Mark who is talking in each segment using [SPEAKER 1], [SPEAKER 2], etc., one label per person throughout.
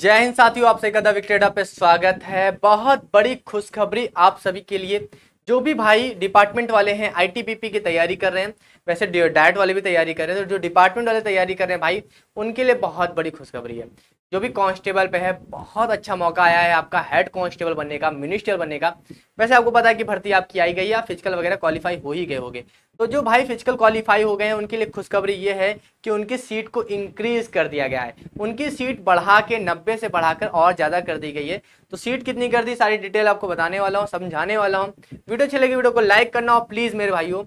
[SPEAKER 1] जय हिंद साथियों आप सभी का द पे स्वागत है बहुत बड़ी खुशखबरी आप सभी के लिए जो भी भाई डिपार्टमेंट वाले हैं आईटीबीपी की तैयारी कर रहे हैं वैसे डायट वाले भी तैयारी कर रहे हैं तो जो डिपार्टमेंट वाले तैयारी कर रहे हैं भाई उनके लिए बहुत बड़ी खुशखबरी है जो भी कांस्टेबल पे है बहुत अच्छा मौका आया है आपका हेड कांस्टेबल बनने का मिनिस्टर बनने का वैसे आपको पता है कि भर्ती आपकी आई गई या फिजिकल वगैरह क्वालिफाई हो ही गए होंगे तो जो भाई फिजिकल क्वालिफाई हो गए हैं उनके लिए खुशखबरी ये है कि उनकी सीट को इंक्रीज कर दिया गया है उनकी सीट बढ़ा के नब्बे से बढ़ाकर और ज़्यादा कर दी गई है तो सीट कितनी कर दी सारी डिटेल आपको बताने वाला हूँ समझाने वाला हूँ वीडियो अच्छी लगी वीडियो को लाइक करना और प्लीज़ मेरे भाइयों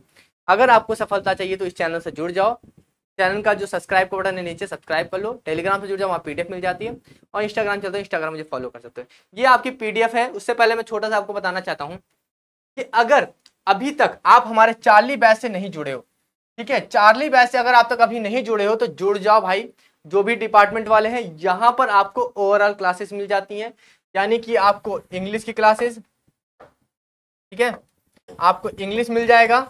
[SPEAKER 1] अगर आपको सफलता चाहिए तो इस चैनल से जुड़ जाओ चैनल का जो सब्सक्राइब का बटन है नीचे सब्सक्राइब कर लो टेलीग्राम से जुड़ जाओ वहाँ पीडीएफ मिल जाती है और इंस्टाग्राम चलते हो इंस्टाग्राम मुझे फॉलो कर सकते हो ये आपकी पीडीएफ है उससे पहले मैं छोटा सा आपको बताना चाहता हूँ कि अगर अभी तक आप हमारे चार्ली बैच से नहीं जुड़े हो ठीक है चार्ली बैच से अगर आप तक अभी नहीं जुड़े हो तो जुड़ जाओ भाई जो भी डिपार्टमेंट वाले हैं यहाँ पर आपको ओवरऑल क्लासेस मिल जाती हैं यानी कि आपको इंग्लिश की क्लासेस ठीक है आपको इंग्लिश मिल जाएगा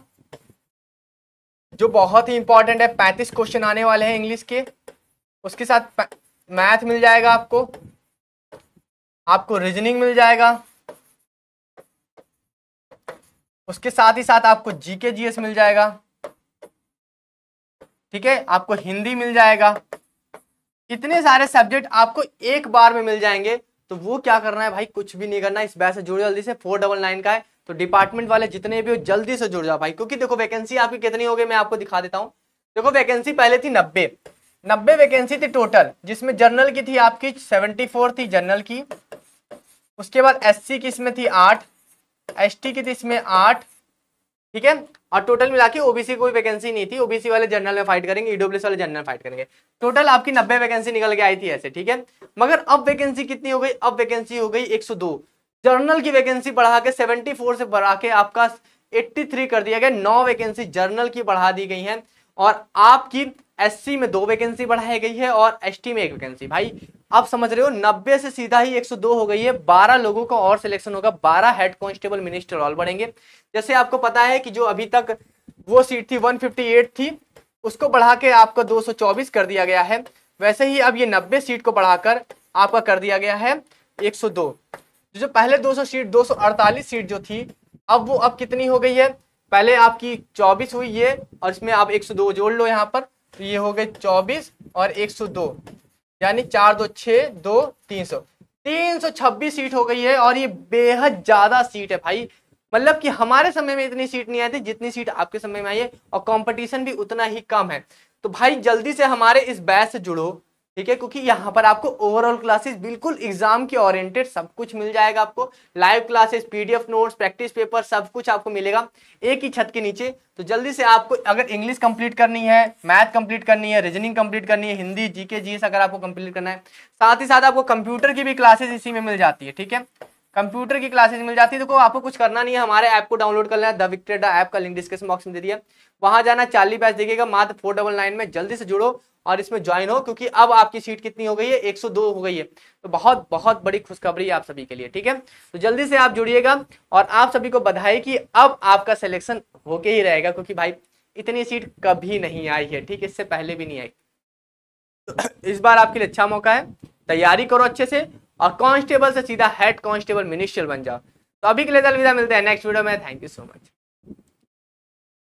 [SPEAKER 1] जो बहुत ही इंपॉर्टेंट है पैंतीस क्वेश्चन आने वाले हैं इंग्लिश के उसके साथ मैथ मिल जाएगा आपको आपको रीजनिंग मिल जाएगा उसके साथ ही साथ आपको जीके जीएस मिल जाएगा ठीक है आपको हिंदी मिल जाएगा इतने सारे सब्जेक्ट आपको एक बार में मिल जाएंगे तो वो क्या करना है भाई कुछ भी नहीं करना इस बैच से जुड़े जल्दी से फोर डबल नाइन का है तो डिपार्टमेंट वाले जितने भी हो जल्दी से जुड़ जाओ भाई क्योंकि देखो वैकेंसी आपकी कितनी हो गई मैं आपको दिखा देता हूँ देखो वैकेंसी पहले थी नब्बे नब्बे वैकेंसी थी टोटल जिसमें जनरल की थी आपकी सेवेंटी फोर थी जनरल की उसके बाद एससी की इसमें थी आठ एसटी की थी इसमें आठ ठीक है और टोटल मिला के ओबीसी कोई वैकेंसी नहीं थी ओबीसी वाले जनरल में फाइट करेंगे ईडब्ल्यूएस e वाले जनरल फाइट करेंगे टोटल आपकी नब्बे वैकेंसी निकल के आई थी ऐसे ठीक है मगर अब वैकेंसी कितनी हो गई अब वैकेंसी हो गई 102 जर्नल की वैकेंसी बढ़ा के 74 से बढ़ा के आपका 83 कर दिया गया नौ वैकेंसी जर्नल की बढ़ा दी गई है और आपकी एससी में दो वैकेंसी बढ़ाई गई है और एसटी में एक वैकेंसी भाई आप समझ रहे हो 90 से सीधा ही 102 हो गई है 12 लोगों का और सिलेक्शन होगा 12 हेड कांस्टेबल मिनिस्टर ऑल बढ़ेंगे जैसे आपको पता है कि जो अभी तक वो सीट थी वन थी उसको बढ़ा के आपका 224 कर दिया गया है वैसे ही अब ये 90 सीट को बढ़ाकर आपका कर दिया गया है 102 जो पहले 200 सीट 248 सीट जो थी अब वो अब कितनी हो गई है पहले आपकी 24 हुई ये और इसमें आप 102 जोड़ लो यहाँ पर तो ये हो गए 24 और 102 यानी चार दो छः दो तीन सौ तीन सौ छब्बीस सीट हो गई है और ये बेहद ज़्यादा सीट है भाई मतलब कि हमारे समय में इतनी सीट नहीं आई थी जितनी सीट आपके समय में आई है और कंपटीशन भी उतना ही कम है तो भाई जल्दी से हमारे इस बैच से जुड़ो ठीक है क्योंकि यहाँ पर आपको ओवरऑल क्लासेस बिल्कुल एग्जाम के ओरिएंटेड सब कुछ मिल जाएगा आपको live classes PDF notes practice paper सब कुछ आपको मिलेगा एक ही छत के नीचे तो जल्दी से आपको अगर इंग्लिश कंप्लीट करनी है मैथ कंप्लीट करनी है रीजनिंग कंप्लीट करनी है हिंदी जीके जीएस अगर आपको कंप्लीट करना है साथ ही साथ आपको कंप्यूटर की भी क्लासेस इसी में मिल जाती है ठीक है कंप्यूटर की क्लासेज मिल जाती है देखो आपको कुछ करना नहीं है हमारे ऐप को डाउनलोड कर लेना द विक्ट्रेडा ऐप का लिंक डिस्क्रिप्शन बॉक्स में दे दिया वहां जाना चार्ली बैच देखिएगा मात्र फोर डबल नाइन में जल्दी से जुड़ो और इसमें ज्वाइन हो क्योंकि अब आपकी सीट कितनी हो गई है 102 हो गई है तो बहुत बहुत बड़ी खुशखबरी है आप सभी के लिए ठीक है तो जल्दी से आप जुड़िएगा और आप सभी को बधाई कि अब आपका सिलेक्शन होके ही रहेगा क्योंकि भाई इतनी सीट कभी नहीं आई है ठीक इससे पहले भी नहीं आई तो इस बार आपके लिए अच्छा मौका है तैयारी करो अच्छे से और कांस्टेबल से सीधा हेड कांस्टेबल मिनिस्टर बन जाओ तो अभी के लिए अलविदा मिलते हैं नेक्स्ट वीडियो में थैंक यू सो मच